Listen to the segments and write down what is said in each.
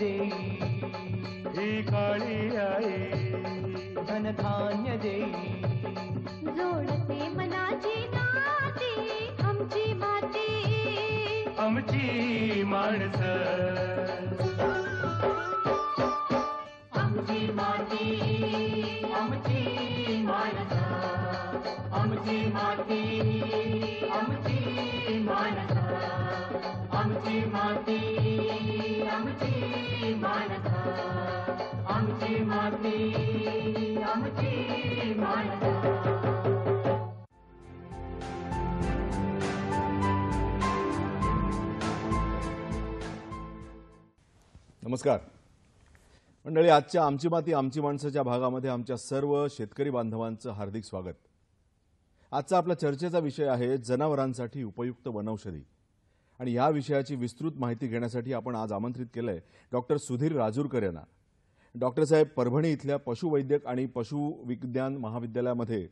देई ही काळी आई धन धान्य देई जोडते मनाची नाती आमची माती आमची माणसं आमची माती आमची माणसं आमची माती आमची माणसं आमची माती नमस्कार मंडळी आजच्या आमची माती आमची माणसाच्या भागामध्ये आमच्या सर्व शेतकरी बांधवांचं हार्दिक स्वागत आजचा आपला चर्चेचा विषय आहे जनावरांसाठी उपयुक्त वनौषधी आणि या विषयाची विस्तृत माहिती घेण्यासाठी आपण आज आमंत्रित केलंय डॉक्टर सुधीर राजूरकर यांना डॉक्टर साहेब परभणी इथल्या पशुवैद्यक आणि पशुविज्ञान महाविद्यालयामध्ये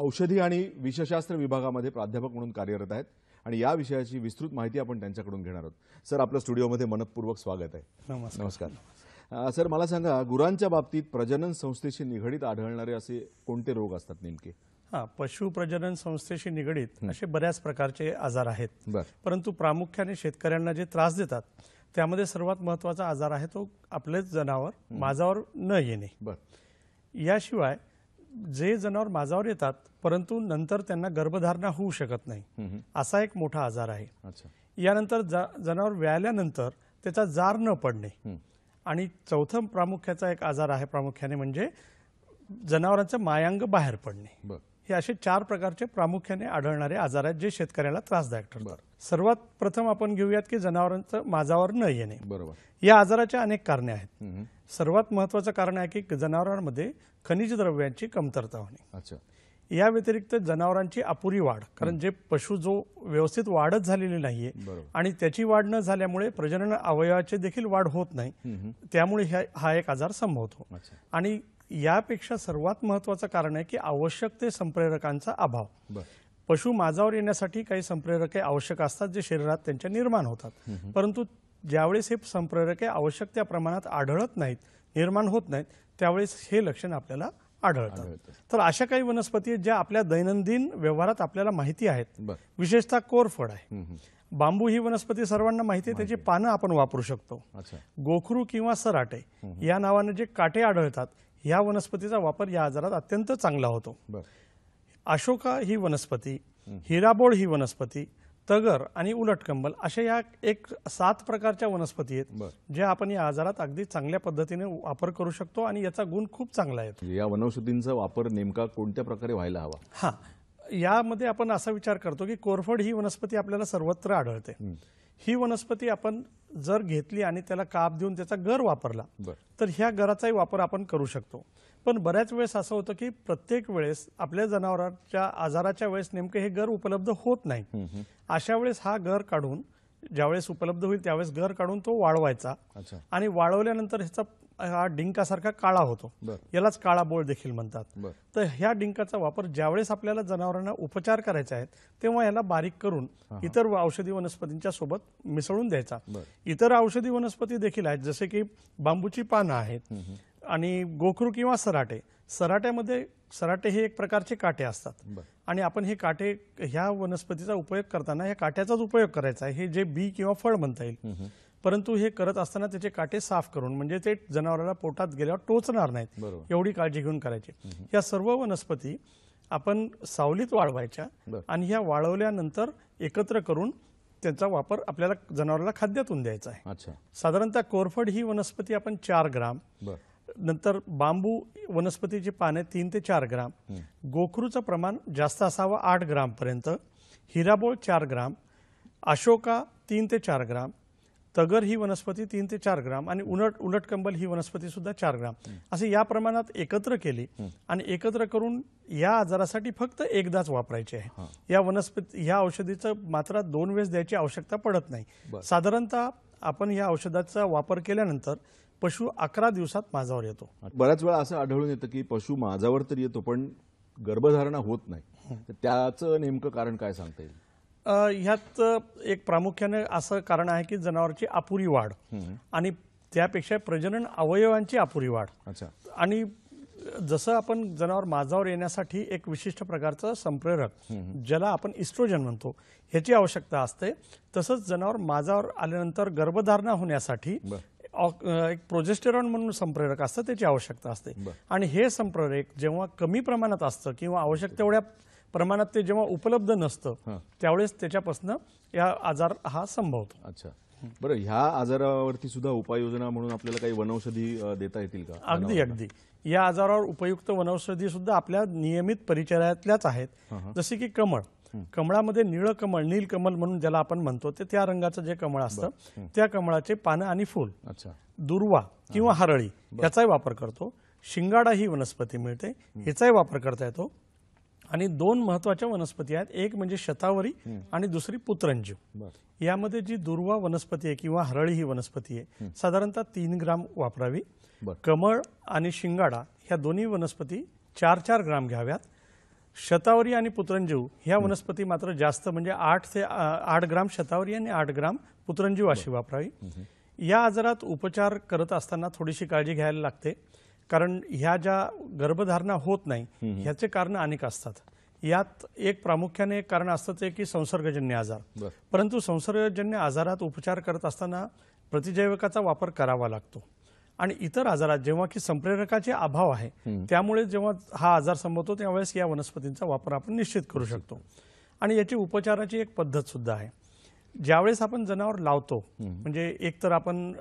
औषधी आणि विषशास्त्र विभागामध्ये प्राध्यापक म्हणून कार्यरत आहेत आणि या विषयाची विस्तृत माहिती आपण त्यांच्याकडून घेणार आहोत सर आपल्या स्टुडिओमध्ये मनपूर्वक स्वागत आहे नमस्कार नमस्कार सर मला सांगा गुरांच्या बाबतीत प्रजनन संस्थेशी निगडीत आढळणारे असे कोणते रोग असतात नेमके हा पशु प्रजनन संस्थेशी निगडीत असे बऱ्याच प्रकारचे आजार आहेत परंतु प्रामुख्याने शेतकऱ्यांना जे त्रास देतात त्यामध्ये सर्वात महत्वाचा आजार आहे तो आपलेच जनावर माझावर न येणे याशिवाय जे जनावर माझावर येतात परंतु नंतर त्यांना गर्भधारणा होऊ शकत नाही असा एक मोठा आजार आहे यानंतर जनावर व्याल्यानंतर त्याचा जार न पडणे आणि चौथं प्रामुख्याचा एक आजार आहे प्रामुख्याने म्हणजे जनावरांचं मायांग बाहेर पडणे हे असे चार प्रकारचे प्रामुख्याने आढळणारे आजार आहेत जे शेतकऱ्याला त्रासदायक ठरतात सर्वात प्रथम आपण घेऊयात की जनावरांचं माझावर न येणे बरोबर या आजाराच्या अनेक कारणे आहेत सर्वात महत्वाचं कारण आहे की जनावरांमध्ये खनिज द्रव्यांची कमतरता होणे या व्यतिरिक्त जनावरांची अपुरी वाढ कारण जे पशु जो व्यवस्थित वाढच झालेली नाहीये आणि त्याची वाढ न झाल्यामुळे प्रजनन अवयवाची देखील वाढ होत नाही त्यामुळे हा एक आजार संभवतो आणि यापेक्षा सर्वात महत्वाचं कारण आहे की आवश्यक ते संप्रेरकांचा अभाव पशु माझावर येण्यासाठी काही संप्रेरके आवश्यक असतात जे शरीरात त्यांच्या निर्माण होतात परंतु ज्यावेळेस हे संप्रेरके आवश्यक त्या प्रमाणात आढळत नाहीत निर्माण होत नाहीत त्यावेळेस हे लक्षण आपल्याला आढळतात तर अशा काही वनस्पती ज्या आपल्या दैनंदिन व्यवहारात आपल्याला माहिती आहेत विशेषतः कोरफड आहे बांबू ही वनस्पती सर्वांना माहिती आहे त्याची पानं आपण वापरू शकतो गोखरू किंवा सराटे या नावाने जे काटे आढळतात या वनस्पतीचा वापर या आजारात अत्यंत चांगला होतो अशोका ही वनस्पती हिराबोळ ही वनस्पती तगर आणि उलट कंबल अशा या एक सात प्रकारच्या वनस्पती आहेत ज्या आपण या आजारात अगदी चांगल्या पद्धतीने वापर करू शकतो आणि याचा गुण खूप चांगला आहे या वनौषधींचा वापर नेमका कोणत्या प्रकारे व्हायला हवा हा यामध्ये आपण असा विचार करतो की कोरफड ही वनस्पती आपल्याला सर्वत्र आढळते ही वनस्पती आपण जर घेतली आणि त्याला काप देऊन त्याचा गर वापरला तर ह्या गराचाही वापर आपण करू शकतो पण बऱ्याच वेळेस असं होतं की प्रत्येक वेळेस आपल्या जनावरांच्या आजाराच्या वेळेस नेमकं हे गर उपलब्ध होत नाही अशा वेळेस हा गर काढून ज्यावेळेस उपलब्ध होईल त्यावेळेस गर काढून तो वाळवायचा आणि वाळवल्यानंतर ह्याचा हा डिंकासारखा काळा होतो यालाच काळा बोळ देखील म्हणतात तर ह्या डिंकाचा वापर ज्यावेळेस आपल्याला जनावरांना उपचार करायचे आहेत तेव्हा याला बारीक करून इतर औषधी वनस्पतींच्या सोबत मिसळून द्यायचा इतर औषधी वनस्पती देखील आहेत जसे की बांबूची पानं आहेत आणि गोखरू किंवा सराटे सराट्यामध्ये सराटे हे एक प्रकारचे काटे असतात आणि आपण हे काटे ह्या वनस्पतीचा उपयोग करताना ह्या काट्याचाच उपयोग करायचा आहे हे जे बी किंवा फळ म्हणता येईल परंतु हे करत असताना त्याचे काटे साफ करून म्हणजे ते जनावराला पोटात गेल्यावर टोचणार नाहीत एवढी काळजी घेऊन करायची या सर्व वनस्पती आपण सावलीत वाळवायच्या आणि ह्या वाळवल्यानंतर एकत्र करून त्यांचा वापर आपल्याला जनावराला खाद्यातून द्यायचा आहे साधारणतः कोरफड ही वनस्पती आपण चार ग्राम नंतर बांबू वनस्पतीची पाने तीन ते चार ग्राम गोखरूचं प्रमाण जास्त असावं आठ ग्रामपर्यंत हिराबोळ चार ग्राम अशोका तीन ते चार ग्राम तगर ही वनस्पती तीन ते चार ग्राम आणि उलट उलट कंबल ही वनस्पती सुद्धा चार ग्राम असे या प्रमाणात एकत्र केली आणि एकत्र करून या आजारासाठी फक्त एकदाच वापरायची आहे या वनस्पती या औषधीचं मात्रा दोन वेळेस द्यायची आवश्यकता पडत नाही साधारणतः आपण या औषधाचा वापर केल्यानंतर पशु अकरा दिवसात माझावर येतो बऱ्याच वेळा असं आढळून येतं की पशु माझावर तर येतो पण गर्भधारणा होत नाही त्याचं नेमकं कारण काय सांगता येईल ह्यात एक प्रामुख्याने असं कारण आहे की जनावरांची अपुरी वाढ आणि त्यापेक्षा प्रजनन अवयवांची अपुरी वाढ आणि जसं आपण जनावर माझावर येण्यासाठी एक विशिष्ट प्रकारचं संप्रेरक ज्याला आपण इस्ट्रोजन म्हणतो ह्याची आवश्यकता असते तसंच जनावर माझावर आल्यानंतर गर्भधारणा होण्यासाठी एक प्रोजेस्टेरॉन म्हणून संप्रेरक असतं त्याची आवश्यकता असते आणि हे संप्रेरक जेव्हा कमी प्रमाणात असतं किंवा आवश्यक तेवढ्या प्रमाणात ते जेव्हा उपलब्ध नसतं त्यावेळेस त्याच्यापासून या आजार हा संभवतो अच्छा बरं ह्या आजारावरती सुद्धा उपाययोजना म्हणून आपल्याला काही वनौषधी देता येतील का अगदी अगदी या आजारावर उपयुक्त वनौषधी सुद्धा आपल्या नियमित परिचयातल्याच आहेत जसे की कमळ कमळामध्ये निळ कमळ नील कमल म्हणून ज्याला आपण म्हणतो ते त्या रंगाचं जे कमळ असतं त्या कमळाचे पानं आणि फूल दुर्वा किंवा हरळी याचाही वापर करतो शिंगाडा ही वनस्पती मिळते याचाही वापर करता येतो आणि दोन महत्वाच्या वनस्पती आहेत एक म्हणजे शतावरी आणि दुसरी पुत्रंजीव यामध्ये जी दुर्वा वनस्पती आहे किंवा हरळी ही वनस्पती आहे साधारणतः तीन ग्राम वापरावी कमळ आणि शिंगाडा ह्या दोन्ही वनस्पती चार चार ग्राम घ्याव्यात शतावरी आणि पुत्रंजीव ह्या वनस्पती मात्र जास्त म्हणजे आठ ते आठ ग्राम शतावरी आणि आठ ग्राम पुत्रंजीव अशी वापरावी या आजारात उपचार करत असताना थोडीशी काळजी घ्यायला लागते कारण ह्या ज्या गर्भधारणा होत नाही ह्याचे कारण अनेक असतात यात एक प्रामुख्याने एक कारण असतं की संसर्गजन्य आजार परंतु संसर्गजन्य आजारात उपचार करत असताना प्रतिजैवकाचा वापर करावा लागतो आणि इतर आजारात जेव्हा की संप्रेरकाचे अभाव आहे त्यामुळे जेव्हा हा आजार संभवतो त्यावेळेस या वनस्पतींचा वापर आपण निश्चित करू शकतो आणि याची उपचाराची एक पद्धत सुद्धा आहे ज्यावेळेस आपण जनावर लावतो म्हणजे एकतर आपण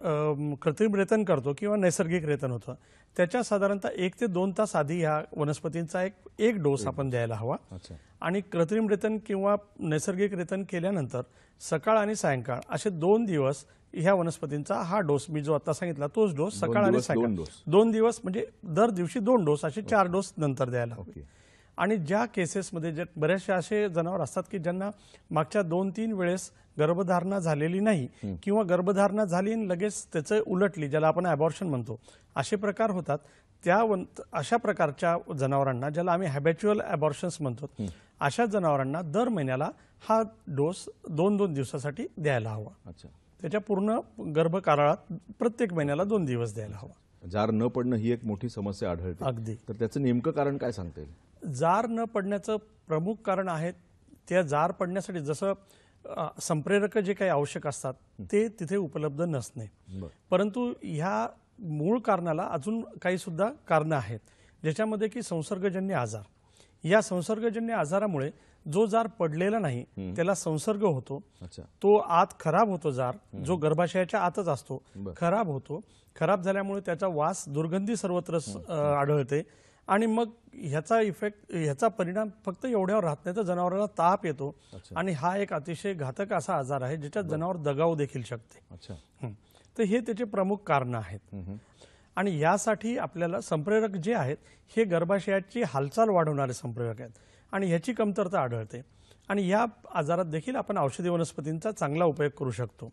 कृत्रिम रेतन करतो किंवा नैसर्गिक रेतन होतं त्याच्या साधारणतः एक ते दोन तास आधी ह्या वनस्पतींचा एक एक डोस आपण द्यायला हवा आणि कृत्रिम रेतन किंवा नैसर्गिक रेतन केल्यानंतर सकाळ आणि सायंकाळ असे दोन दिवस ह्या वनस्पतींचा हा डोस मी जो आता सांगितला तोच डोस सकाळ आणि सायंकाळ दोन दिवस म्हणजे दर दिवशी दोन डोस असे चार डोस नंतर द्यायला हवे आणि ज्या केसेसमध्ये जे बऱ्याचशा असे जनावर असतात की ज्यांना मागच्या दोन तीन वेळेस गर्भधारणा झालेली नाही किंवा गर्भधारणा झाली आणि लगेच त्याचं उलटली ज्याला आपण ॲबॉर्शन म्हणतो असे प्रकार होतात त्या अशा प्रकारच्या जनावरांना ज्याला आम्ही हॅबॅच्युअल ॲबॉर्शन्स म्हणतो अशा जनावरांना दर महिन्याला हा डोस दोन दोन दिवसासाठी द्यायला हवा अच्छा त्याच्या पूर्ण गर्भकाळात प्रत्येक महिन्याला दोन दिवस द्यायला हवा जार न पडणं ही एक मोठी समस्या आढळते अगदी तर त्याचं नेमकं कारण काय सांगता येईल जार न पडण्याचं प्रमुख कारण आहे त्या जार पडण्यासाठी जसं संप्रेरक जे काही आवश्यक असतात ते तिथे उपलब्ध नसणे परंतु ह्या मूळ कारणाला अजून काही सुद्धा कारणं आहेत ज्याच्यामध्ये की संसर्गजन्य आजार या संसर्गजन्य आजारामुळे जो जार पडलेला नाही त्याला संसर्ग होतो तो आत खराब होतो जार जो गर्भाशयाच्या आतच असतो खराब होतो खराब झाल्यामुळे त्याचा वास दुर्गंधी सर्वत्र आढळते आणि मग ह्याचा इफेक्ट ह्याचा परिणाम फक्त एवढ्यावर राहत नाही तर जनावराला ताप येतो आणि हा एक अतिशय घातक असा आजार आहे ज्याच्यात जनावर दगाव देखील शकते तर हे त्याचे प्रमुख कारण आहेत आणि यासाठी आपल्याला संप्रेरक जे आहेत हे गर्भाशयाची हालचाल वाढवणारे संप्रेरक आहेत आणि ह्याची कमतरता आढळते आणि या आजारात देखील आपण औषधी वनस्पतींचा चांगला उपयोग करू शकतो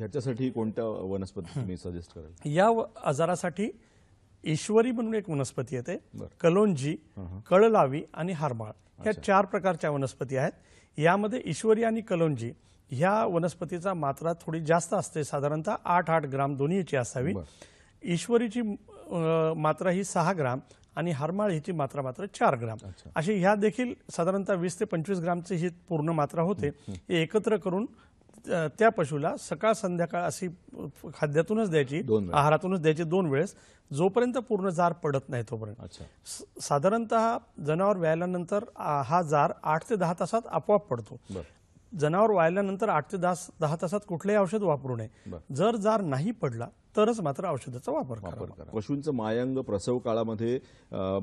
याच्यासाठी कोणत्या वनस्पती सजेस्ट करेल या आजारासाठी ईश्वरी म्हणून एक वनस्पती येते कलोंजी कळलावी आणि हारमाळ ह्या चार प्रकारच्या वनस्पती आहेत यामध्ये ईश्वरी आणि कलोंजी ह्या वनस्पतीचा मात्रा थोडी जास्त असते साधारणतः आठ आठ ग्राम दोन्हीची असावी ईश्वरीची मात्रा ही सहा ग्राम आणि हरमाळ हिची मात्रा मात्र चार ग्राम अशी ह्या देखील साधारणतः वीस ते पंचवीस ग्रामची ही पूर्ण मात्रा होते हे एकत्र करून त्या पशूला सकाळ संध्याकाळ अशी खाद्यातूनच द्यायची आहारातूनच द्यायची दोन वेळेस जोपर्यंत पूर्ण जार पडत नाही तोपर्यंत साधारणत जनावर व्यायल्यानंतर हा जार आठ ते दहा तासात आपोआप पडतो जनावर व्हायल्यानंतर आठ ते दास दहा तासात कुठलंही औषध वापरू नये जर जार नाही पडला तरच मात्र औषधाचा वापर करा पशूंचं मायंग प्रसव काळामध्ये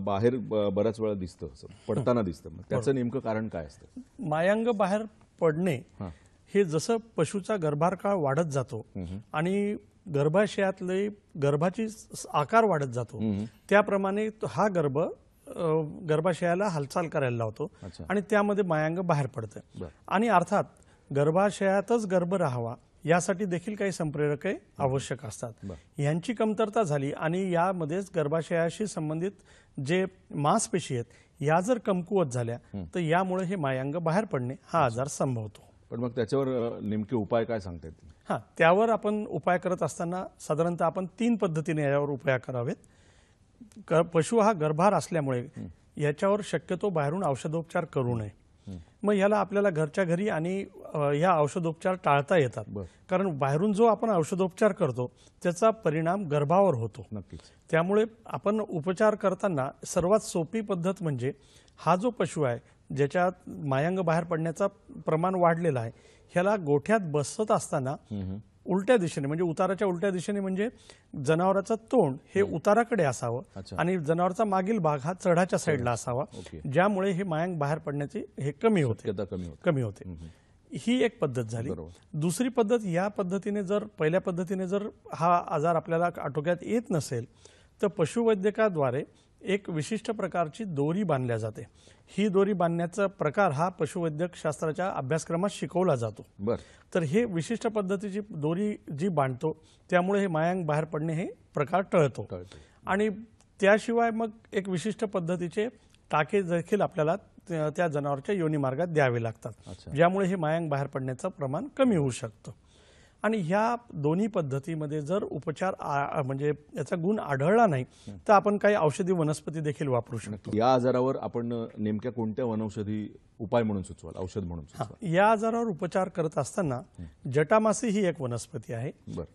बाहेर बऱ्याच वेळा दिसतं पडताना दिसतं त्याचं नेमकं कारण काय असतं मायांग बाहेर पडणे हे जसं पशूचा गर्भारकाळ वाढत जातो आणि गर्भाशयातले गर्भाची आकार वाढत जातो त्याप्रमाणे हा गर्भ गर्भाशयाला हालचाल करायला लावतो आणि त्यामध्ये मायांग बाहेर पडतं आणि अर्थात गर्भाशयातच गर्भ राहावा यासाठी देखील काही संप्रेरके आवश्यक असतात यांची कमतरता झाली आणि यामध्येच गर्भाशयाशी संबंधित जे मांसपेशी आहेत या जर कमकुवत झाल्या तर यामुळे हे मायांग बाहेर पडणे हा आजार संभवतो पण मग त्याच्यावर नेमके उपाय काय सांगता येतील हां त्यावर आपण उपाय करत असताना साधारणतः आपण तीन पद्धतीने यावर उपाय करावेत पशु हा गर्भार असल्यामुळे याच्यावर शक्यतो बाहेरून औषधोपचार करू नये मग याला आपल्याला घरच्या घरी आणि ह्या औषधोपचार टाळता येतात कारण बाहेरून जो आपण औषधोपचार करतो त्याचा परिणाम गर्भावर होतो त्यामुळे आपण उपचार करताना सर्वात सोपी पद्धत म्हणजे हा जो पशु आहे ज्याच्यात मायांग बाहेर पडण्याचा प्रमाण वाढलेलं आहे ह्याला गोठ्यात बसत असताना उलट्या दिशेने म्हणजे उताराच्या उलट्या दिशेने म्हणजे जनावराचं तोंड हे उताराकडे असावं आणि जनावरचा मागील भाग हा चढाच्या साईडला असावा ज्यामुळे हे मायांग बाहेर पडण्याची हे कमी होते कमी होते ही एक पद्धत झाली दुसरी पद्धत या पद्धतीने जर पहिल्या पद्धतीने जर हा आजार आपल्याला आटोक्यात येत नसेल तर पशुवैद्यकाद्वारे एक विशिष्ट प्रकारची दोरी बांधल्या जाते ही दोरी बांधण्याचा प्रकार हा पशुवैद्यक शास्त्राच्या अभ्यासक्रमात शिकवला जातो बर तर हे विशिष्ट पद्धतीची दोरी जी बांधतो त्यामुळे हे मायांक बाहेर पडणे हे प्रकार टळतो आणि त्याशिवाय मग एक विशिष्ट पद्धतीचे टाके देखील आपल्याला त्या जनावरच्या योनी मार्गात द्यावे लागतात ज्यामुळे हे मायांक बाहेर पडण्याचं प्रमाण कमी होऊ शकतं आणि ह्या दोन्ही पद्धतीमध्ये जर उपचार म्हणजे याचा गुण आढळला नाही तर आपण काही औषधी वनस्पती देखील वापरू शकतो या आजारावर आपण नेमक्या कोणत्या वनौषधी उपाय म्हणून सुचवाल औषध म्हणून या आजारावर उपचार करत असताना जटामासी ही एक वनस्पती आहे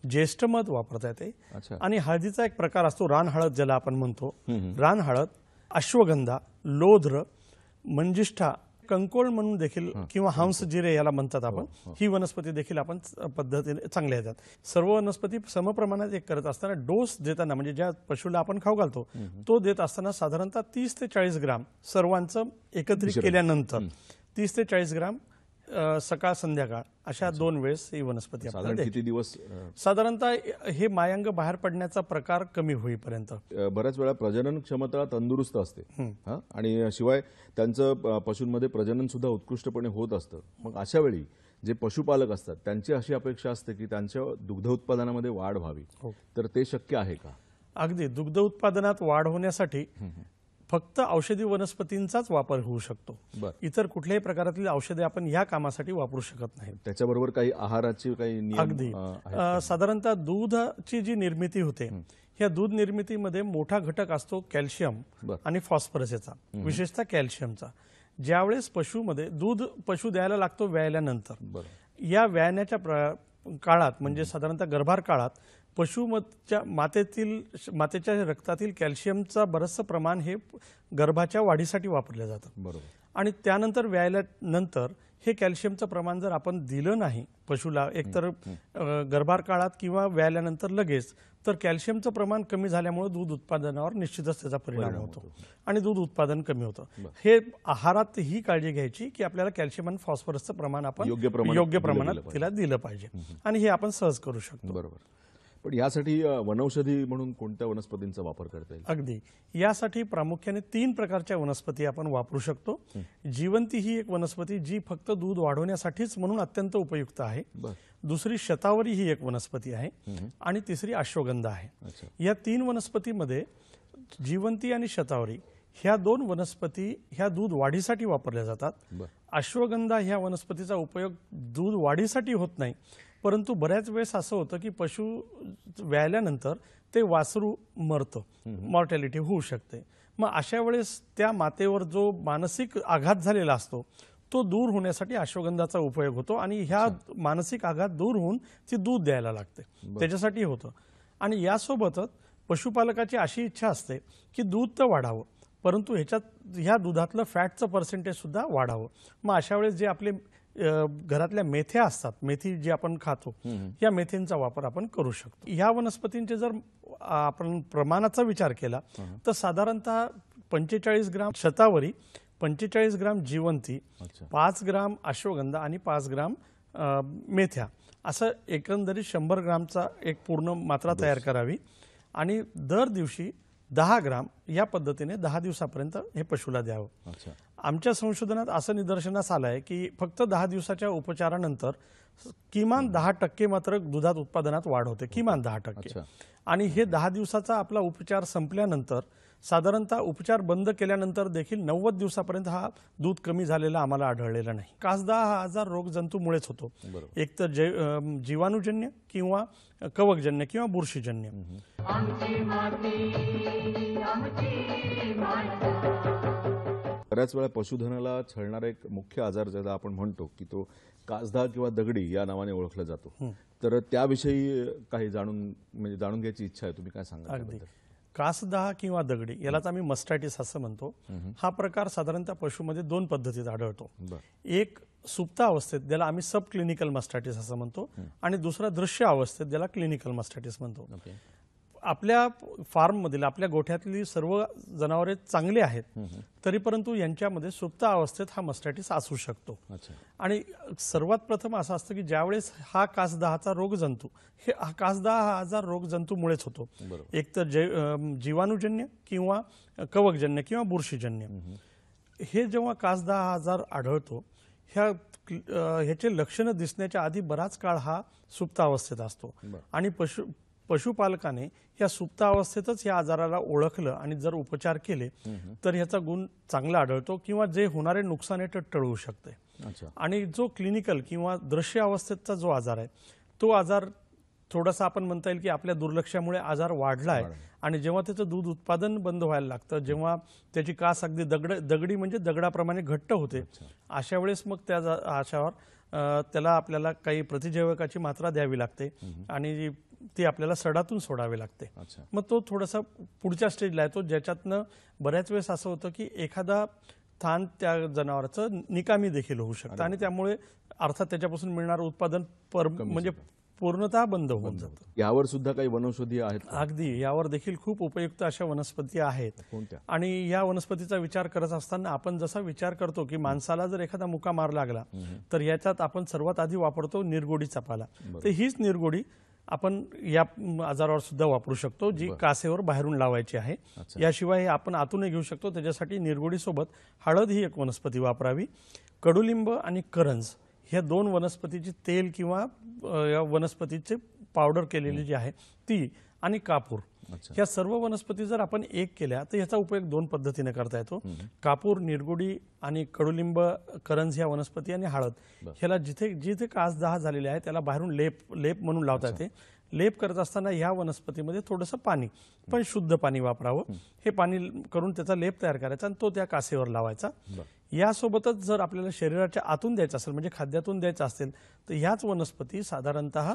ज्येष्ठमध वापरता येते आणि हळदीचा एक प्रकार असतो हळद ज्याला आपण म्हणतो हळद अश्वगंधा लोध्र मंजिष्ठा कंकोळ म्हणून देखील किंवा हंस जिरे याला म्हणतात आपण हो, हो. ही वनस्पती देखील आपण पद्धतीने चांगल्या येतात सर्व वनस्पती समप्रमाणात एक करत असताना डोस देताना म्हणजे ज्या पशुला आपण खाऊ घालतो तो देत असताना साधारणतः तीस ते चाळीस ग्राम सर्वांचं एकत्रित केल्यानंतर तीस ते चाळीस ग्राम सकाळ संध्याकाळ अशा दोन वेळेस ही वनस्पती आपल्याला किती दिवस साधारणतः हे मायांग बाहेर पडण्याचा प्रकार कमी होईपर्यंत बऱ्याच वेळा प्रजनन क्षमता तंदुरुस्त असते आणि शिवाय त्यांचं पशूंमध्ये प्रजनन सुद्धा उत्कृष्टपणे होत असतं मग अशा वेळी जे पशुपालक असतात त्यांची अशी अपेक्षा असते की त्यांच्या दुग्ध उत्पादनामध्ये वाढ व्हावी हो. तर ते शक्य आहे का अगदी दुग्ध उत्पादनात वाढ होण्यासाठी फक्त औषधी वनस्पतींचाच वापर होऊ शकतो इतर कुठल्याही प्रकारातील औषधे आपण या कामासाठी वापरू शकत नाही त्याच्याबरोबर काही आहाराची काही अगदी साधारणतः दूधची जी निर्मिती होते या दूध निर्मितीमध्ये मोठा घटक असतो कॅल्शियम आणि फॉस्फरस याचा विशेषतः कॅल्शियमचा ज्यावेळेस पशुमध्ये दूध पशु द्यायला लागतो व्यायल्यानंतर या व्यायाच्या काळात म्हणजे साधारणतः गर्भार काळात पशुमतच्या मातेतील मातेच्या रक्तातील कॅल्शियमचा बरंचसं प्रमाण हे गर्भाच्या वाढीसाठी वापरलं जातं बरोबर आणि त्यानंतर व्यायाल्यानंतर हे कॅल्शियमचं प्रमाण जर आपण दिलं नाही पशुला एकतर गर्भार काळात किंवा व्यायाल्यानंतर लगेच तर कॅल्शियमचं प्रमाण कमी झाल्यामुळे दूध उत्पादनावर निश्चितच त्याचा परिणाम होतो आणि दूध उत्पादन कमी होतं हे आहारात ही काळजी घ्यायची की आपल्याला कॅल्शियम आणि फॉस्फरसचं प्रमाण आपण योग्य प्रमाणात तिला दिलं पाहिजे आणि हे आपण सहज करू शकतो बरोबर पण यासाठी वनौषधी म्हणून कोणत्या वनस्पतींचा वापर करता येईल अगदी यासाठी प्रामुख्याने तीन प्रकारच्या वनस्पती आपण वापरू शकतो जिवंती ही एक वनस्पती जी फक्त दूध वाढवण्यासाठीच म्हणून अत्यंत उपयुक्त आहे दुसरी शतावरी ही एक वनस्पती आहे आणि तिसरी अश्वगंधा आहे या तीन वनस्पतीमध्ये जिवंती आणि शतावरी ह्या दोन वनस्पती ह्या दूध वाढीसाठी वापरल्या जातात अश्वगंधा ह्या वनस्पतीचा उपयोग दूध वाढीसाठी होत नाही परंतु बऱ्याच वेळेस असं होतं की पशु व्यायल्यानंतर ते वासरू मरतं मॉर्टॅलिटी होऊ शकते मग अशा वेळेस त्या मातेवर जो मानसिक आघात झालेला असतो तो दूर होण्यासाठी अश्वगंधाचा उपयोग होतो आणि ह्या मानसिक आघात दूर होऊन ती दूध द्यायला लागते त्याच्यासाठी होतं आणि यासोबतच पशुपालकाची अशी इच्छा असते की दूध तर वाढावं परंतु ह्याच्यात ह्या दुधातलं फॅटचं पर्सेंटेजसुद्धा सुद्धा वाढावं मग अशा वेळेस जे आपले घरातल्या मेथ्या असतात मेथी जी आपण खातो या मेथींचा वापर आपण करू शकतो या वनस्पतींचे जर आपण प्रमाणाचा विचार केला तर साधारणतः पंचेचाळीस ग्राम शतावरी पंचेचाळीस ग्राम जिवंती पाच ग्राम अश्वगंधा आणि पाच ग्राम मेथ्या असं एकंदरीत शंभर ग्रामचा एक पूर्ण मात्रा तयार करावी आणि दर दिवशी दहा ग्राम या पद्धतीने दहा दिवसापर्यंत हे पशुला द्यावं आमच्या संशोधनात असं निदर्शनास आलं आहे की फक्त दहा दिवसाच्या उपचारानंतर किमान दहा टक्के मात्र दुधात उत्पादनात वाढ होते किमान दहा टक्के आणि हे दहा दिवसाचा आपला उपचार संपल्यानंतर साधारणतः उपचार बंद केल्यानंतर देखील नव्वद दिवसापर्यंत हा दूध कमी झालेला आम्हाला आढळलेला नाही कासदा हा आजार रोग जंतूमुळेच होतो एक तर जीवाणूजन्य किंवा कवकजन्य किंवा बुरशीजन्य बऱ्याच वेळा पशुधनाला छळणारा एक मुख्य आजार ज्याला आपण म्हणतो की तो काजदा किंवा दगडी या नावाने ओळखला जातो तर त्याविषयी काही जाणून म्हणजे जाणून घ्यायची इच्छा आहे तुम्ही काय सांगा कासदाह किंवा दगडी यालाच आम्ही मस्टायटिस असं म्हणतो हा प्रकार साधारणतः पशुमध्ये दोन पद्धतीत आढळतो एक सुप्ता अवस्थेत ज्याला आम्ही सब क्लिनिकल मस्टायटिस असं म्हणतो आणि दुसरा दृश्य अवस्थेत ज्याला क्लिनिकल मस्टायटिस म्हणतो आपल्या फार्ममधील आपल्या गोठ्यातली सर्व जनावरे चांगली आहेत तरी परंतु यांच्यामध्ये सुप्त अवस्थेत हा मस्टॅटिस असू शकतो आणि सर्वात प्रथम असं असतं की ज्यावेळेस हा कासदाहाचा जंतू हे कासदाह हा आजार रोगजंतूमुळेच होतो एकतर जीवाणूजन्य किंवा कवकजन्य किंवा बुरशीजन्य हे जेव्हा कासदाहा हा आजार आढळतो ह्या ह्याचे लक्षणं दिसण्याच्या आधी बराच काळ हा सुप्त अवस्थेत असतो आणि पशु पशुपालकाने या सुप्तावस्थेतच या आजाराला ओळखलं आणि जर उपचार केले तर ह्याचा गुण चांगला आढळतो किंवा जे होणारे नुकसान आहे टळू टळवू शकते आणि जो क्लिनिकल किंवा दृश्य अवस्थेचा जो आजार आहे तो आजार थोडासा आपण म्हणता येईल की आपल्या दुर्लक्षामुळे आजार वाढला आहे आणि जेव्हा त्याचं दूध उत्पादन बंद व्हायला लागतं जेव्हा त्याची कास अगदी दगड दगडी म्हणजे दगडाप्रमाणे घट्ट होते अशा वेळेस मग त्या आशावर त्याला आपल्याला काही प्रतिजैवकाची मात्रा द्यावी लागते आणि ती आपल्याला सडातून सोडावे लागते मग तो थोडासा पुढच्या स्टेजला आहे तो ज्याच्यातनं बऱ्याच वेळेस असं होतं की एखादा स्थान त्या जनावरचं निकामी देखील होऊ शकतं आणि त्यामुळे अर्थात त्याच्यापासून मिळणारं उत्पादन पर म्हणजे पूर्णतः बंद होऊन जातं यावर सुद्धा काही वनौषधी आहेत अगदी यावर देखील खूप उपयुक्त अशा वनस्पती आहेत आणि या वनस्पतीचा विचार करत असताना आपण जसा विचार करतो की माणसाला जर एखादा मुका मार लागला तर याच्यात आपण सर्वात आधी वापरतो निरगोडीचा पाला तर हीच निरगोडी आपण या आजारावर सुद्धा वापरू शकतो जी कासेवर बाहेरून लावायची आहे याशिवाय आपण आतूनही घेऊ शकतो त्याच्यासाठी निरगुडीसोबत हळद ही एक वनस्पती वापरावी कडुलिंब आणि करंज ह्या दोन वनस्पतीचे तेल किंवा या वनस्पतीचे पावडर केलेली जी आहे ती आणि कापूर ह्या सर्व वनस्पती जर आपण एक केल्या तर ह्याचा उपयोग दोन पद्धतीने करता येतो कापूर निरगुडी आणि कडुलिंब करंज ह्या वनस्पती आणि हळद ह्याला जिथे जिथे कास दहा झालेले आहे त्याला बाहेरून लेप लेप म्हणून लावता येते लेप करत असताना ह्या वनस्पतीमध्ये थोडंसं पाणी पण शुद्ध पाणी वापरावं हे पाणी करून त्याचा लेप तयार करायचा आणि तो त्या कासेवर लावायचा यासोबतच जर आपल्याला शरीराच्या आतून द्यायचं असेल म्हणजे खाद्यातून द्यायचं असेल तर ह्याच वनस्पती साधारणतः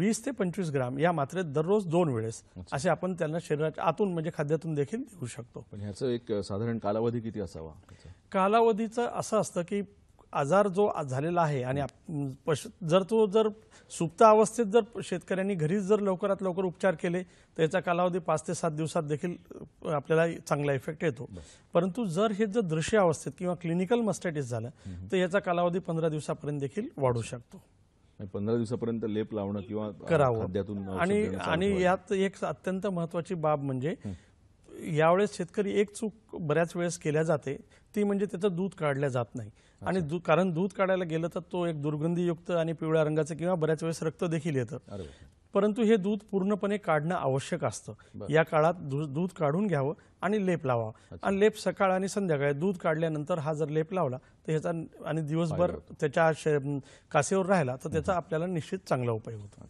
वीस ते पंचवीस ग्राम या मात्रेत दररोज दोन वेळेस असे आपण त्यांना शरीराच्या आतून म्हणजे खाद्यातून देखील देऊ शकतो पण ह्याचं एक साधारण कालावधी किती असावा कालावधीचं असं असतं की आजार जो झालेला आहे आणि पश जर तो जर सुप्त अवस्थेत जर शेतकऱ्यांनी घरीच जर लवकरात लवकर उपचार केले तर याचा कालावधी पाच ते सात दिवसात देखील आपल्याला चांगला इफेक्ट येतो परंतु जर हे जर दृश्य अवस्थेत किंवा क्लिनिकल मस्टॅटिस झालं तर याचा कालावधी पंधरा दिवसापर्यंत देखील वाढू शकतो पंधरा दिवसापर्यंत लेप लावणं किंवा करावं आणि आणि यात एक अत्यंत महत्वाची बाब म्हणजे यावेळेस शेतकरी एक चूक बऱ्याच वेळेस केल्या जाते ती म्हणजे त्याचं दूध काढल्या जात नाही आणि कारण दूध काढायला गेलं तर तो एक दुर्गंधीयुक्त आणि पिवळ्या रंगाचं किंवा बऱ्याच वेळेस रक्त देखील येतं परंतु हे दूध पूर्णपणे काढणं आवश्यक असतं या काळात दूध काढून घ्यावं आणि लेप लावा आणि लेप सकाळ आणि संध्याकाळी दूध काढल्यानंतर हा जर लेप लावला तर ह्याचा आणि दिवसभर त्याच्या कासेवर राहिला तर त्याचा आपल्याला निश्चित चांगला उपयोग होतो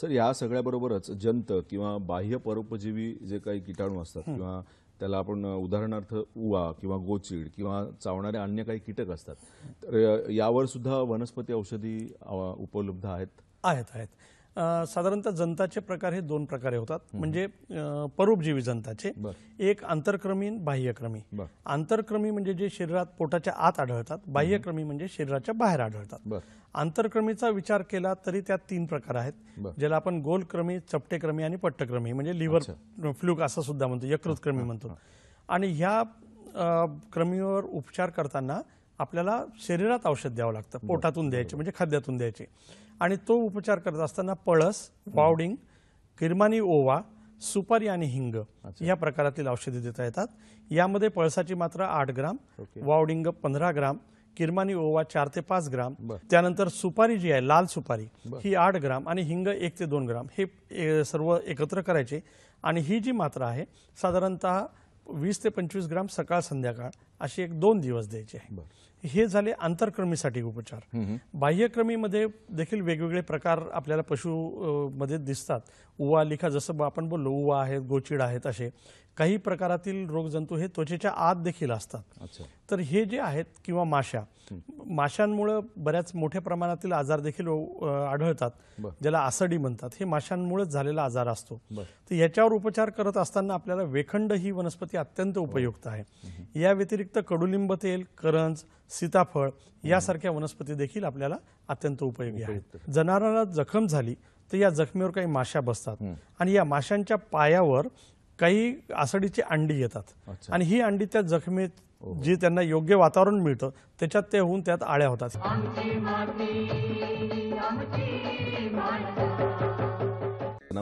सर या सगळ्याबरोबरच जंत किंवा बाह्य परोपजीवी जे काही कीटाणू असतात किंवा त्याला आपण उदाहरणार्थ उवा किंवा गोचीड किंवा चावणारे अन्य काही कीटक असतात तर यावर सुद्धा वनस्पती औषधी उपलब्ध आहेत आहेत आहेत साधारणतः जनताचे प्रकार हे दोन प्रकारे होतात म्हणजे परोपजीवी जनताचे एक आंतरक्रमी बाह्यक्रमी आंतरक्रमी म्हणजे जे शरीरात पोटाच्या आत आढळतात बाह्यक्रमी म्हणजे शरीराच्या बाहेर आढळतात आंतरक्रमीचा विचार केला तरी त्यात तीन प्रकार आहेत ज्याला आपण गोलक्रमी चपटेक्रमी आणि पट्टक्रमी म्हणजे लिव्हर फ्लूक असं सुद्धा म्हणतो यकृतक्रमी म्हणतो आणि ह्या क्रमीवर उपचार करताना आपल्याला शरीरात औषध द्यावं लागतं पोटातून द्यायचे म्हणजे खाद्यातून द्यायचे आणि तो उपचार करत असताना पळस वावडिंग किरमानी ओवा सुपारी आणि हिंग या प्रकारातील औषधे देता येतात यामध्ये पळसाची मात्रा आठ ग्राम वावडिंग पंधरा ग्राम किरमानी ओवा चार ते पाच ग्राम त्यानंतर सुपारी जी आहे लाल सुपारी ही आठ ग्राम आणि हिंग एक ते दोन ग्राम हे सर्व एकत्र करायचे आणि ही जी मात्रा आहे साधारणतः वीस ते पंचवीस ग्राम सकाळ संध्याकाळ अशी एक दोन दिवस द्यायची आहे हे झाले आंतरक्रमीसाठी उपचार बाह्यक्रमीमध्ये देखील वेगवेगळे प्रकार आपल्याला पशुमध्ये दिसतात उवा लिखा जसं आपण बोललो उवा आहेत गोचिड आहेत असे काही प्रकारातील रोगजंतू हे त्वचेच्या आत देखील असतात तर हे जे आहेत किंवा माशा माशांमुळे बऱ्याच मोठ्या प्रमाणातील आजार देखील आढळतात ज्याला आसडी म्हणतात हे माशांमुळेच झालेला आजार असतो तर याच्यावर उपचार करत असताना आपल्याला वेखंड ही वनस्पती अत्यंत उपयुक्त आहे या व्यतिरिक्त कडुलिंब तेल करंज सीताफळ यासारख्या वनस्पती देखील आपल्याला अत्यंत उपयोगी आहेत जनावरांना जखम झाली तर या जखमीवर काही माश्या बसतात आणि या माशांच्या पायावर काही आसडीची अंडी येतात आणि ही अंडी त्या जखमी जी त्यांना योग्य वातावरण मिळतं त्याच्यात ते होऊन त्यात आळ्या होतात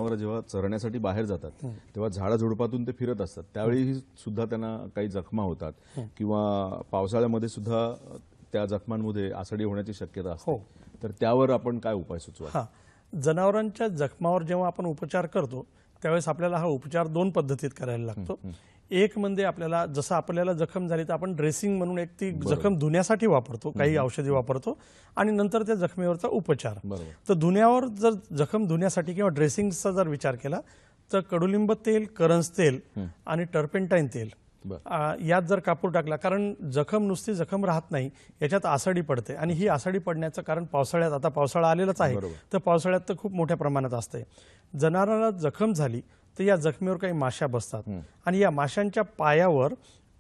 जनावरं जेव्हा चरण्यासाठी बाहेर जातात तेव्हा झाडाझुडपातून ते फिरत असतात त्यावेळी सुद्धा त्यांना काही जखमा होतात किंवा पावसाळ्यामध्ये सुद्धा त्या जखमांमध्ये आसडी होण्याची शक्यता असते हो. तर त्यावर आपण काय उपाय सुचवा जनावरांच्या जखमावर जेव्हा आपण उपचार करतो त्यावेळेस आपल्याला हा उपचार दोन पद्धतीत करायला लागतो एक म्हणजे आपल्याला जसं आपल्याला जखम झाली तर आपण ड्रेसिंग म्हणून एक ती जखम धुण्यासाठी वापरतो काही औषधी वापरतो आणि नंतर त्या जखमेवरचा उपचार तर धुण्यावर जर जखम धुण्यासाठी किंवा ड्रेसिंगचा जर विचार केला तर कडुलिंब तेल करंज तेल आणि टर्पेंटाईन तेल यात जर कापूर टाकला कारण जखम नुसती जखम राहत नाही याच्यात आसाडी पडते आणि ही आसाडी पडण्याचं कारण पावसाळ्यात आता पावसाळा आलेलाच आहे तर पावसाळ्यात तर खूप मोठ्या प्रमाणात असते जनावराला जखम झाली तर या जखमीवर काही माश्या बसतात आणि या माशांच्या पायावर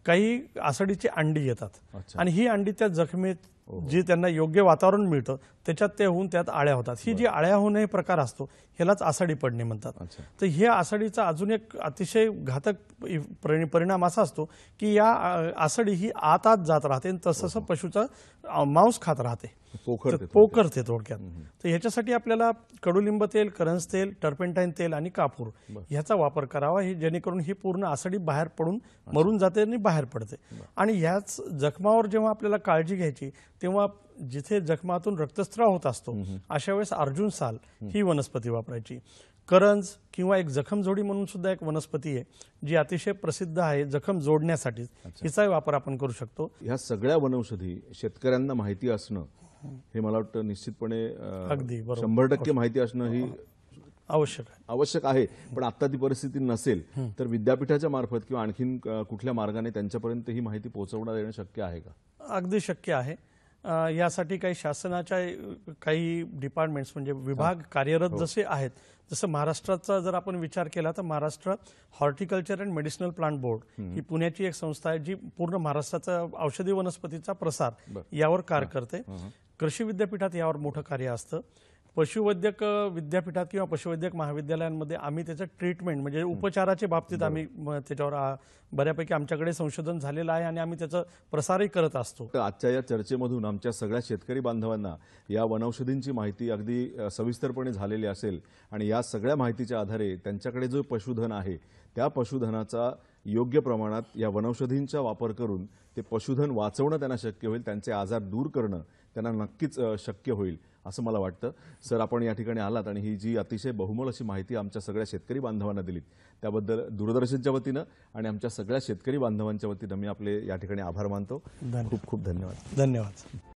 काही आसडीची अंडी येतात आणि ही अंडी त्या जखमीत जी त्यांना योग्य वातावरण मिळतं त्याच्यात ते होऊन त्यात आळ्या होतात ही जी आळ्या होणे प्रकार असतो ह्यालाच आसाडी पडणे म्हणतात तर हे आसाडीचा अजून एक अतिशय घातक परिणाम असा असतो की या आसाडी ही आत आत जात राहते आणि तसं पशूचा मांस खात राहते पोखरते थोडक्यात तर ह्याच्यासाठी आपल्याला कडुलिंब तेल करंज तेल टर्पेंटाईन तेल आणि कापूर ह्याचा वापर करावा हे जेणेकरून ही पूर्ण आसडी बाहेर पडून मरून जाते आणि बाहेर पडते आणि ह्याच जखमावर जेव्हा आपल्याला काळजी घ्यायची तेव्हा जिथे जखमातून रक्तस्त्राव होत असतो अशा वेळेस अर्जुन साल ही वनस्पती वापरायची करंज किंवा एक जखम जोडी म्हणून सुद्धा एक वनस्पती आहे जी अतिशय प्रसिद्ध आहे जखम जोडण्यासाठी हिचाही वापर आपण करू शकतो ह्या सगळ्या वनौषधी शेतकऱ्यांना माहिती असणं हे मला वाटतं निश्चितपणे अगदी शंभर टक्के माहिती असणं ही आवश्यक आवश्यक आहे पण आता ती परिस्थिती नसेल तर विद्यापीठाच्या मार्फत किंवा आणखीन कुठल्या मार्गाने त्यांच्यापर्यंत ही माहिती पोहोचवणार येणं शक्य आहे का अगदी शक्य आहे यासाठी काही शासनाच्या काही डिपार्टमेंट्स म्हणजे विभाग हो. कार्यरत हो. जसे आहेत जसं महाराष्ट्राचा जर आपण विचार केला तर Maharashtra horticulture and medicinal plant board ही पुण्याची एक संस्था आहे जी पूर्ण महाराष्ट्राचा औषधी वनस्पतीचा प्रसार यावर कार्य करते कृषी विद्यापीठात यावर मोठं कार्य असतं पशुवैद्यक विद्यापीठात किंवा पशुवैद्यक महाविद्यालयांमध्ये आम्ही त्याचं ट्रीटमेंट म्हणजे उपचाराच्या बाबतीत आम्ही त्याच्यावर बऱ्यापैकी आमच्याकडे संशोधन झालेलं आहे आणि आम्ही त्याचं प्रसारही करत असतो आजच्या या चर्चेमधून आमच्या सगळ्या शेतकरी बांधवांना या वनौषधींची माहिती अगदी सविस्तरपणे झालेली असेल आणि या सगळ्या माहितीच्या आधारे त्यांच्याकडे जो पशुधन आहे त्या पशुधनाचा योग्य प्रमाणात या वनौषधींचा वापर करून ते पशुधन वाचवणं त्यांना शक्य होईल त्यांचे आजार दूर करणं त्यांना नक्कीच शक्य होईल असं मला वाटतं सर आपण या ठिकाणी आलात आणि ही जी अतिशय बहुमोल अशी माहिती आमच्या सगळ्या शेतकरी बांधवांना दिलीत त्याबद्दल दूरदर्शनच्या वतीनं आणि आमच्या सगळ्या शेतकरी बांधवांच्या वतीनं मी आपले या ठिकाणी आभार मानतो खूप खूप धन्यवाद धन्यवाद